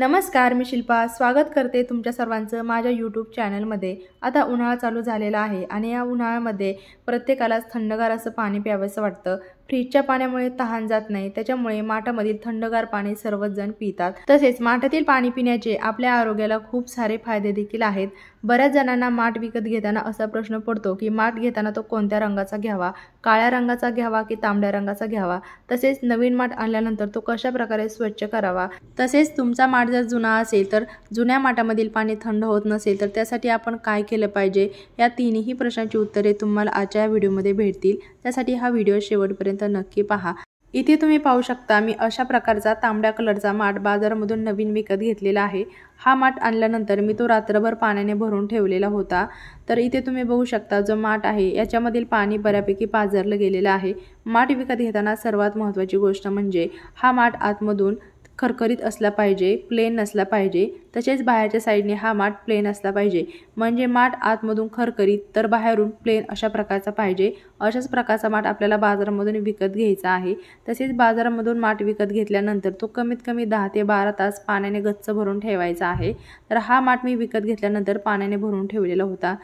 नमस्कार मी शिल्पा स्वागत करते तुमच्या सर्वांचं माझ्या यूट्यूब चॅनलमध्ये आता उन्हाळा चालू झालेला आहे आणि या उन्हाळ्यामध्ये प्रत्येकालाच थंडगार असं पाणी प्यावंसं वाटतं फ्रीजच्या पाण्यामुळे तहान जात नाही त्याच्यामुळे माठामधील थंडगार पाणी सर्वच जण पितात तसेच माठातील पाणी पिण्याचे आपल्या आरोग्याला खूप सारे फायदे देखील आहेत बऱ्याच जणांना माठ विकत घेताना असा प्रश्न पडतो की माठ घेताना तो कोणत्या रंगाचा घ्यावा काळ्या रंगाचा घ्यावा की तांबड्या रंगाचा घ्यावा तसेच नवीन माठ आणल्यानंतर तो कशा प्रकारे स्वच्छ करावा तसेच तुमचा माठ जर जुना असेल तर जुन्या माठामधील पाणी थंड होत नसेल तर त्यासाठी आपण काय केलं पाहिजे या तीनही प्रश्नांची उत्तरे तुम्हाला आजच्या व्हिडिओमध्ये भेटतील त्यासाठी हा व्हिडिओ शेवटपर्यंत नक्की पहा इथे तुम्ही पाहू शकता मी अशा प्रकारचा तांबड्या कलरचा माठ बाजारमधून नवीन विकत घेतलेला आहे हा माठ आणल्यानंतर मी तो रात्रभर पाण्याने भरून ठेवलेला होता तर इथे तुम्ही बघू शकता जो माठ आहे याच्यामधील पाणी बऱ्यापैकी पाजरलं गेलेलं आहे माठ विकत घेताना सर्वात महत्त्वाची गोष्ट म्हणजे हा माठ आतमधून खरखरीत असला पाहिजे प्लेन नसला पाहिजे तसेच बाहेरच्या साईडने हा माठ प्लेन असला पाहिजे म्हणजे माठ आतमधून खरखरीत तर बाहेरून प्लेन अशा प्रकारचा पाहिजे अशाच प्रकारचा माठ आपल्याला बाजारामधून विकत घ्यायचा आहे तसेच बाजारामधून माठ विकत घेतल्यानंतर तो कमीत कमी दहा ते बारा तास पाण्याने गच्च भरून ठेवायचा आहे तर हा माठ मी विकत घेतल्यानंतर पाण्याने भरून ठेवलेला होता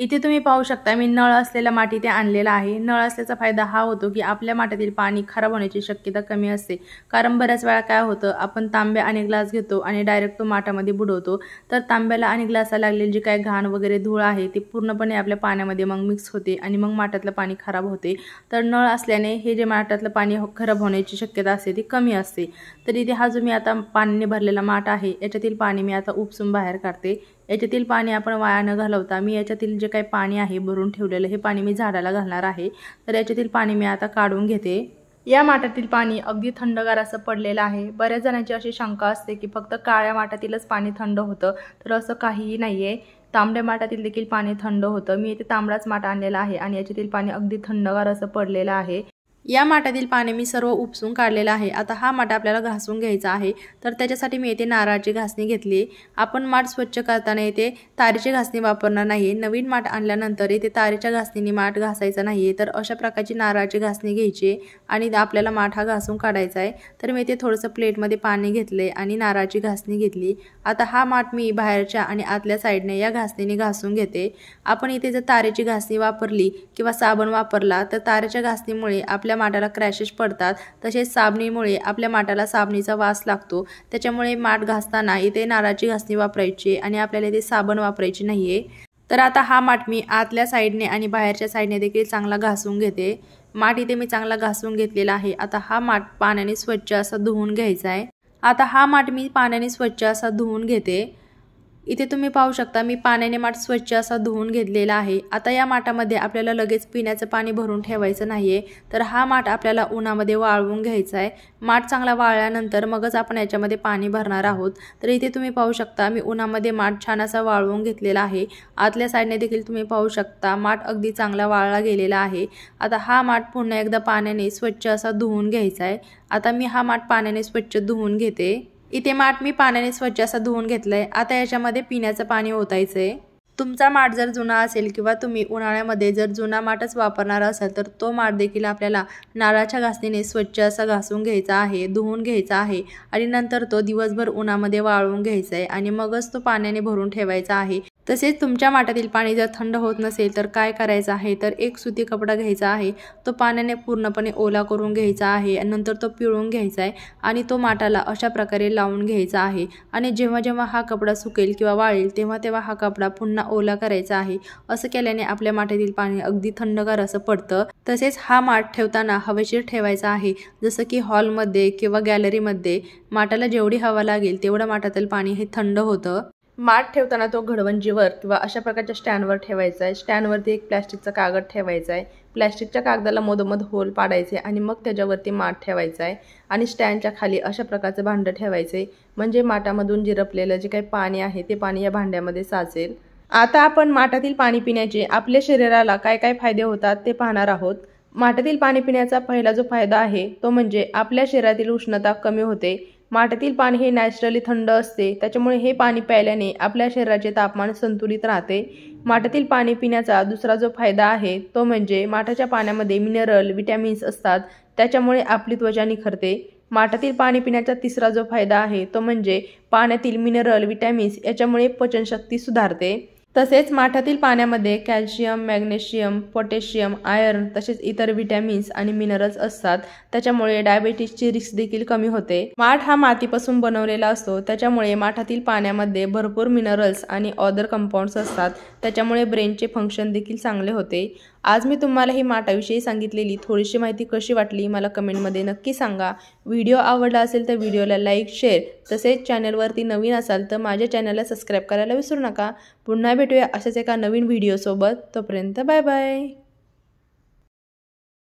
इथे तुम्ही पाहू शकता मी नळ असलेल्या माटी ते आणलेला आहे नळ असल्याचा फायदा हा होतो की आपल्या माठातील पाणी खराब होण्याची शक्यता कमी असते कारण बऱ्याच वेळा काय होतं आपण तांब्या आणि ग्लास घेतो आणि डायरेक्ट तो माठामध्ये बुडवतो तर तांब्याला आणि ग्लासला लागलेली जी काय घाण वगैरे धूळ आहे ती पूर्णपणे आपल्या पाण्यामध्ये मग मिक्स होते आणि मग माठातलं पाणी खराब होते तर नळ असल्याने हे जे माठातलं पाणी हो, खराब होण्याची शक्यता असते ती कमी असते तर इथे हा जो मी आता पाण्याने भरलेला माठ आहे याच्यातील पाणी मी आता उपसून बाहेर काढते याच्यातील पाणी आपण वाया न घालवता मी याच्यातील जे काही पाणी आहे भरून ठेवलेलं हे पाणी मी झाडाला घालणार आहे तर याच्यातील पाणी मी आता काढून घेते या माठातील पाणी अगदी थंडगार असं पडलेलं आहे बऱ्याच जणांची अशी शंका असते की फक्त काळ्या माठातीलच पाणी थंड होतं तर असं काहीही नाही आहे तांबड्या माठातील देखील पाणी थंड होतं मी इथे तांबडाच माठ आणलेला आहे आणि याच्यातील पाणी अगदी थंडगार असं पडलेलं आहे या माठातील पाणी मी सर्व उपसून काढलेलं आहे आता हा माठ आपल्याला घासून घ्यायचा आहे तर त्याच्यासाठी मी येथे नारळाची घासणी घेतली आपण माठ स्वच्छ करताना येथे तारेची घासणी वापरणार नाही नवीन माठ आणल्यानंतर येथे तारेच्या घासणीने माठ घासायचा नाही तर अशा प्रकारची नारळाची घासणी घ्यायची आणि आपल्याला माठ हा घासून काढायचा आहे तर मी येथे थोडंसं प्लेटमध्ये पाणी घेतले आणि नारळाची घासणी घेतली आता हा माठ मी बाहेरच्या आणि आतल्या साईडने या घासणीने घासून घेते आपण इथे जर तारेची घासणी वापरली किंवा साबण वापरला तर तारेच्या घासणीमुळे आपल्या आपल्या माठाला क्रॅशेस पडतात तसेच साबणीमुळे आपल्या माठाला साबणीचा वास लागतो त्याच्यामुळे माठ घासताना इथे नारळाची घासणी वापरायची आणि आपल्याला इथे साबण वापरायची नाही तर आता हा माठ मी आतल्या साईडने आणि बाहेरच्या साईडने देखील चांगला घासून घेते माठ इथे मी चांगला घासून घेतलेला आहे आता हा माठ पाण्याने स्वच्छ असा धुवून घ्यायचा आहे आता हा माठ मी पाण्याने स्वच्छ असा धुवून घेते इथे तुम्ही पाहू शकता मी पाण्याने माठ स्वच्छ असा धुवून घेतलेला आहे आता या माठामध्ये आपल्याला लगेच पिण्याचं पाणी भरून ठेवायचं नाही आहे तर हा माठ आपल्याला उन्हामध्ये वाळवून घ्यायचा आहे माठ चांगला वाळल्यानंतर मगच आपण याच्यामध्ये पाणी भरणार आहोत तर इथे तुम्ही पाहू शकता मी उन्हामध्ये माठ छान असा वाळवून घेतलेला आहे आतल्या साईडने देखील तुम्ही पाहू शकता माठ अगदी चांगला वाळला गेलेला आहे आता हा माठ पुन्हा एकदा पाण्याने स्वच्छ असा धुवून घ्यायचा आहे आता मी हा माठ पाण्याने स्वच्छ धुवून घेते इथे माठ मी पाण्याने स्वच्छ असा धुवून घेतलं आहे आता याच्यामध्ये पिण्याचं पाणी ओतायचंय आहे तुमचा माठ जर जुना असेल किंवा तुम्ही उन्हाळ्यामध्ये जर जुना माठच वापरणार असाल तर तो माठ देखील आपल्याला नारळाच्या घासणीने स्वच्छ असा घासून घ्यायचा आहे धुवून घ्यायचा आहे आणि नंतर तो दिवसभर उन्हामध्ये वाळवून घ्यायचा आहे आणि मगच तो पाण्याने भरून ठेवायचा आहे तसेच तुमच्या माटातील पाणी जर थंड होत नसेल तर काय करायचं आहे तर एक सुती कपडा घ्यायचा आहे तो पाण्याने पूर्णपणे ओला करून घ्यायचा आहे नंतर तो पिळून घ्यायचा आहे आणि तो माटाला अशा प्रकारे लावून घ्यायचा आहे आणि जेव्हा जेव्हा हा कपडा सुकेल किंवा वाळेल तेव्हा तेव्हा हा कपडा पुन्हा ओला करायचा आहे असं केल्याने आपल्या माटातील पाणी अगदी थंडगार असं पडतं तसेच हा माठ ठेवताना हवेशीर ठेवायचा आहे जसं की हॉलमध्ये किंवा गॅलरीमध्ये माटाला जेवढी हवा लागेल तेवढं माठातील पाणी हे थंड होतं माठ ठेवताना तो घडवंजीवर किंवा अशा प्रकारच्या स्टँडवर ठेवायचा आहे स्टँडवरती एक प्लॅस्टिकचा कागद ठेवायचा आहे प्लॅस्टिकच्या कागदाला मधोमध होल पाडायचे आणि मग त्याच्यावरती माठ ठेवायचा आहे आणि स्टँडच्या खाली अशा प्रकारचं भांडं ठेवायचे म्हणजे माठामधून जिरपलेलं जे काही पाणी आहे ते पाणी या भांड्यामध्ये साचेल आता आपण माठातील पाणी पिण्याचे आपल्या शरीराला काय काय फायदे होतात ते पाहणार आहोत माठातील पाणी पिण्याचा पहिला जो फायदा आहे तो म्हणजे आपल्या शरीरातील उष्णता कमी होते माठातील पाणी हे नॅचरली थंड असते त्याच्यामुळे हे पाणी प्यायल्याने आपल्या शरीराचे तापमान संतुलित राहते माठातील पाणी पिण्याचा दुसरा जो फायदा आहे तो म्हणजे माठाच्या पाण्यामध्ये मिनरल विटॅमिन्स असतात त्याच्यामुळे आपली त्वचा निखरते माठातील पाणी पिण्याचा तिसरा जो फायदा आहे तो म्हणजे पाण्यातील मिनरल विटॅमिन्स याच्यामुळे पचनशक्ती सुधारते तसेच माठातील पाण्यामध्ये कॅल्शियम मॅग्नेशियम पोटॅशियम आयर्न तसेच इतर व्हिटॅमिन्स आणि मिनरल्स असतात त्याच्यामुळे डायबेटीसची रिस्क देखील कमी होते माठ हा मातीपासून बनवलेला असतो त्याच्यामुळे माठातील पाण्यामध्ये भरपूर मिनरल्स आणि ऑदर कंपाऊंड्स असतात त्याच्यामुळे ब्रेनचे फंक्शन देखील चांगले होते आज मी तुम्हाला ही माटाविषयी सांगितलेली थोडीशी माहिती कशी वाटली मला कमेंटमध्ये नक्की सांगा व्हिडिओ आवडला असेल तर व्हिडिओला लाईक शेअर तसेच चॅनलवरती नवीन असाल तर माझ्या चॅनलला सबस्क्राईब करायला विसरू नका पुन्हा भेटूया अशाच एका नवीन व्हिडिओसोबत तोपर्यंत बाय बाय